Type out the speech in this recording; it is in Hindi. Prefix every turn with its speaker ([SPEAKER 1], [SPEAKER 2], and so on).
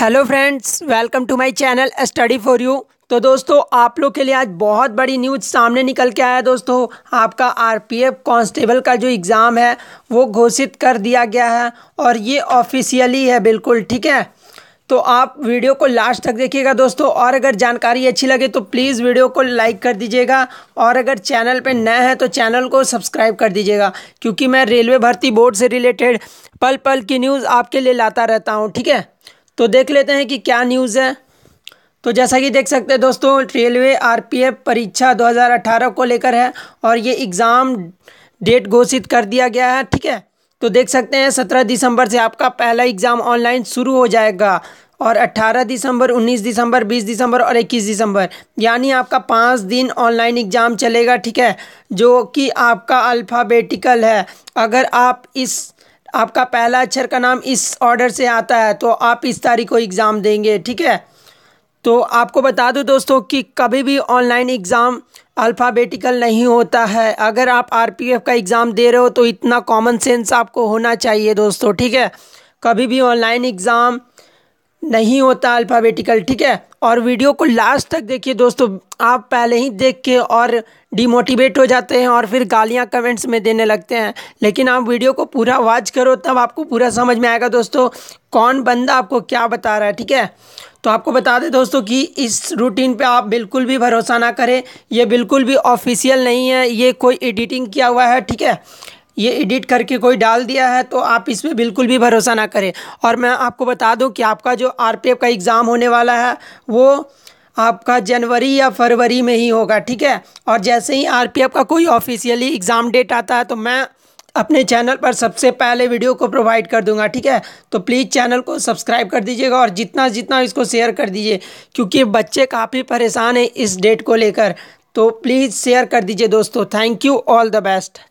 [SPEAKER 1] hello friends welcome to my channel study for you तो दोस्तों आप लोग के लिए आज बहुत बड़ी न्यूज सामने निकल के आया दोस्तों आपका आरपीएफ कांस्टेबल का जो एग्ज़ाम है वो घोषित कर दिया गया है और ये ऑफिशियली है बिल्कुल ठीक है तो आप वीडियो को लास्ट तक देखिएगा दोस्तों और अगर जानकारी अच्छी लगे तो प्लीज़ वीडियो को लाइक कर दीजिएगा और अगर चैनल पर नए हैं तो चैनल को सब्सक्राइब कर दीजिएगा क्योंकि मैं रेलवे भर्ती बोर्ड से रिलेटेड पल पल की न्यूज़ आपके लिए लाता रहता हूँ ठीक है तो देख लेते हैं कि क्या न्यूज़ है तो जैसा कि देख सकते हैं दोस्तों रेलवे आरपीएफ परीक्षा 2018 को लेकर है और ये एग्ज़ाम डेट घोषित कर दिया गया है ठीक है तो देख सकते हैं सत्रह दिसंबर से आपका पहला एग्ज़ाम ऑनलाइन शुरू हो जाएगा और 18 दिसंबर 19 दिसंबर 20 दिसंबर और 21 दिसंबर यानी आपका पाँच दिन ऑनलाइन एग्ज़ाम चलेगा ठीक है जो कि आपका अल्फ़ाबेटिकल है अगर आप इस आपका पहला अक्षर का नाम इस ऑर्डर से आता है तो आप इस तारीख को एग्ज़ाम देंगे ठीक है तो आपको बता दूं दोस्तों कि कभी भी ऑनलाइन एग्ज़ाम अल्फ़ाबेटिकल नहीं होता है अगर आप आरपीएफ का एग्ज़ाम दे रहे हो तो इतना कॉमन सेंस आपको होना चाहिए दोस्तों ठीक है कभी भी ऑनलाइन एग्ज़ाम नहीं होता अल्फ़ाबेटिकल ठीक है और वीडियो को लास्ट तक देखिए दोस्तों आप पहले ही देख के और डिमोटिवेट हो जाते हैं और फिर गालियाँ कमेंट्स में देने लगते हैं लेकिन आप वीडियो को पूरा वॉच करो तब आपको पूरा समझ में आएगा दोस्तों कौन बंदा आपको क्या बता रहा है ठीक है तो आपको बता दें दोस्तों कि इस रूटीन पे आप बिल्कुल भी भरोसा ना करें ये बिल्कुल भी ऑफिशियल नहीं है ये कोई एडिटिंग किया हुआ है ठीक है ये एडिट करके कोई डाल दिया है तो आप इस पर बिल्कुल भी भरोसा ना करें और मैं आपको बता दूं कि आपका जो आर का एग्ज़ाम होने वाला है वो आपका जनवरी या फरवरी में ही होगा ठीक है और जैसे ही आर का कोई ऑफिशियली एग्ज़ाम डेट आता है तो मैं अपने चैनल पर सबसे पहले वीडियो को प्रोवाइड कर दूंगा ठीक है तो प्लीज़ चैनल को सब्सक्राइब कर दीजिएगा और जितना जितना इसको शेयर कर दीजिए क्योंकि बच्चे काफ़ी परेशान हैं इस डेट को लेकर तो प्लीज़ शेयर कर दीजिए दोस्तों thank you all the best